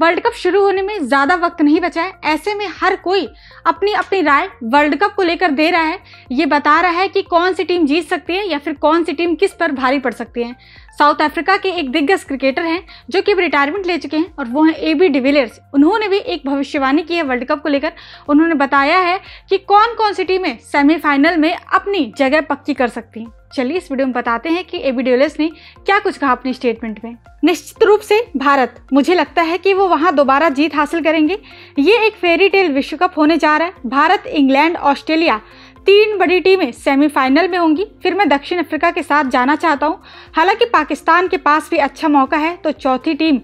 World cup शुरू होने में ज़्यादा वक्त नहीं बचा है ऐसे में हर कोई अपनी अपनी राय वर्ल्ड कप को लेकर दे रहा है ये बता रहा है कि कौन सी टीम जीत सकती है या फिर कौन सी टीम किस पर भारी पड़ सकती है साउथ अफ्रीका के एक दिग्गज क्रिकेटर हैं जो कि रिटायरमेंट ले चुके हैं और वो हैं ए बी डिविलियर्स उन्होंने भी एक भविष्यवाणी की है वर्ल्ड कप को लेकर उन्होंने बताया है कि कौन कौन सी टीमें सेमीफाइनल में अपनी जगह पक्की कर सकती हैं चलिए इस वीडियो में बताते हैं कि एबी ने क्या कुछ कहा अपने स्टेटमेंट में निश्चित रूप से भारत मुझे लगता है कि वो वहाँ दोबारा जीत हासिल करेंगे ये एक फेरी टेल विश्व कप होने जा रहा है भारत इंग्लैंड ऑस्ट्रेलिया तीन बड़ी टीमें सेमीफाइनल में होंगी फिर मैं दक्षिण अफ्रीका के साथ जाना चाहता हूं। हालांकि पाकिस्तान के पास भी अच्छा मौका है तो चौथी टीम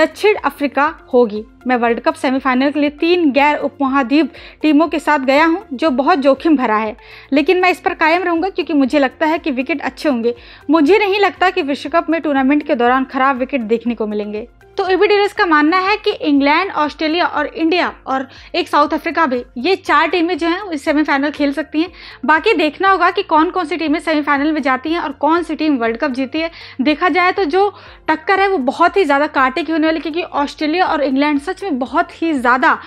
दक्षिण अफ्रीका होगी मैं वर्ल्ड कप सेमीफाइनल के लिए तीन गैर उपमहाद्वीप टीमों के साथ गया हूं जो बहुत जोखिम भरा है लेकिन मैं इस पर कायम रहूँगा क्योंकि मुझे लगता है कि विकेट अच्छे होंगे मुझे नहीं लगता कि विश्व कप में टूर्नामेंट के दौरान खराब विकेट देखने को मिलेंगे तो एबी डीलर्स का मानना है कि इंग्लैंड ऑस्ट्रेलिया और इंडिया और एक साउथ अफ्रीका भी ये चार टीमें जो हैं सेमीफाइनल खेल सकती हैं बाकी देखना होगा कि कौन कौन सी टीमें सेमीफाइनल में जाती हैं और कौन सी टीम वर्ल्ड कप जीती है देखा जाए तो जो टक्कर है वो बहुत ही ज़्यादा कांटे की होने वाली क्योंकि ऑस्ट्रेलिया और इंग्लैंड सच में बहुत ही ज़्यादा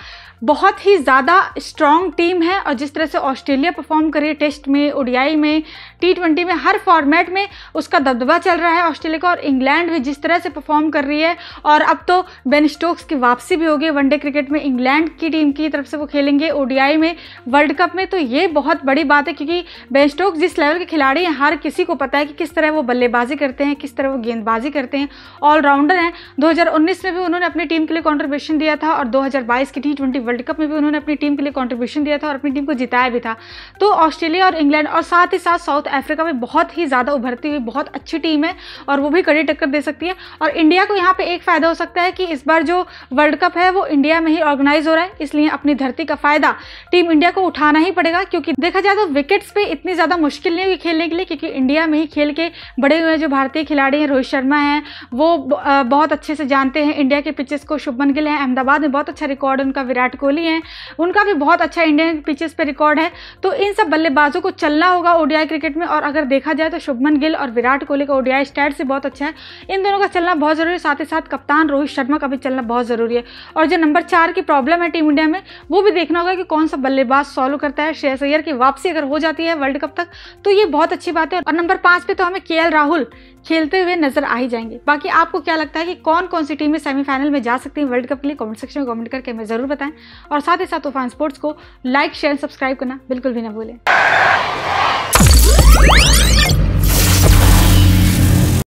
बहुत ही ज़्यादा स्ट्रॉन्ग टीम है और जिस तरह से ऑस्ट्रेलिया परफॉर्म करी टेस्ट में ओडीआई में टी ट्वेंटी में हर फॉर्मेट में उसका दबदबा चल रहा है ऑस्ट्रेलिया का और इंग्लैंड भी जिस तरह से परफॉर्म कर रही है और अब तो बेन स्टोक्स की वापसी भी होगी वनडे क्रिकेट में इंग्लैंड की टीम की तरफ से वो खेलेंगे ओडियाई में वर्ल्ड कप में तो ये बहुत बड़ी बात है क्योंकि बेन स्टोक्स जिस लेवल के खिलाड़ी हैं हर किसी को पता है कि किस तरह वो बल्लेबाजी करते हैं किस तरह वो गेंदबाजी करते हैं ऑलराउंडर हैं दो में भी उन्होंने अपनी टीम के लिए कॉन्ट्रीब्यूशन दिया था और दो की टी ट्वेंटी वर्ल्ड कप में भी उन्होंने अपनी टीम के लिए कॉन्ट्रीब्यूशन दिया था और अपनी टीम को जिताया भी था तो ऑस्ट्रेलिया और इंग्लैंड और साथ ही साथ साउथ अफ्रीका में बहुत ही ज़्यादा उभरती हुई बहुत अच्छी टीम है और वो भी कड़ी टक्कर दे सकती है और इंडिया को यहाँ पर एक फ़ायदा हो सकता है कि इस बार जो वर्ल्ड कप है वो इंडिया में ही ऑर्गेनाइज हो रहा है इसलिए अपनी धरती का फ़ायदा टीम इंडिया को उठाना ही पड़ेगा क्योंकि देखा जाए तो विकेट्स पर इतनी ज़्यादा मुश्किल नहीं होगी खेलने के लिए क्योंकि इंडिया में ही खेल के बड़े हुए जो भारतीय खिलाड़ी हैं रोहित शर्मा हैं वो बहुत अच्छे से जानते हैं इंडिया के पिचेस को शुभमन गिल हैं अहमदाबाद में बहुत अच्छा रिकॉर्ड उनका विराट कोहली हैं उनका भी बहुत अच्छा इंडियन पिचेस पे रिकॉर्ड है तो इन सब बल्लेबाजों को चलना होगा ओडीआई क्रिकेट में और अगर देखा जाए तो शुभमन गिल और विराट कोहली का ओडीआई स्टैट से बहुत अच्छा है इन दोनों का चलना बहुत ज़रूरी है साथ ही साथ कप्तान रोहित शर्मा का भी चलना बहुत ज़रूरी है और जो नंबर चार की प्रॉब्लम है टीम इंडिया में वो भी देखना होगा कि कौन सा बल्लेबाज सॉल्व करता है श्रेयस अय्यर की वापसी अगर हो जाती है वर्ल्ड कप तक तो ये बहुत अच्छी बात है और नंबर पांच पे तो हमें के राहुल खेलते हुए नजर आ ही जाएंगे बाकी आपको क्या लगता है कि कौन कौन सी टीमें सेमीफाइनल में जा सकती हैं वर्ल्ड कप के लिए कमेंट सेक्शन में कमेंट करके हमें ज़रूर बताएं और साथ ही साथ तूफान स्पोर्ट्स को लाइक शेयर सब्सक्राइब करना बिल्कुल भी ना भूलें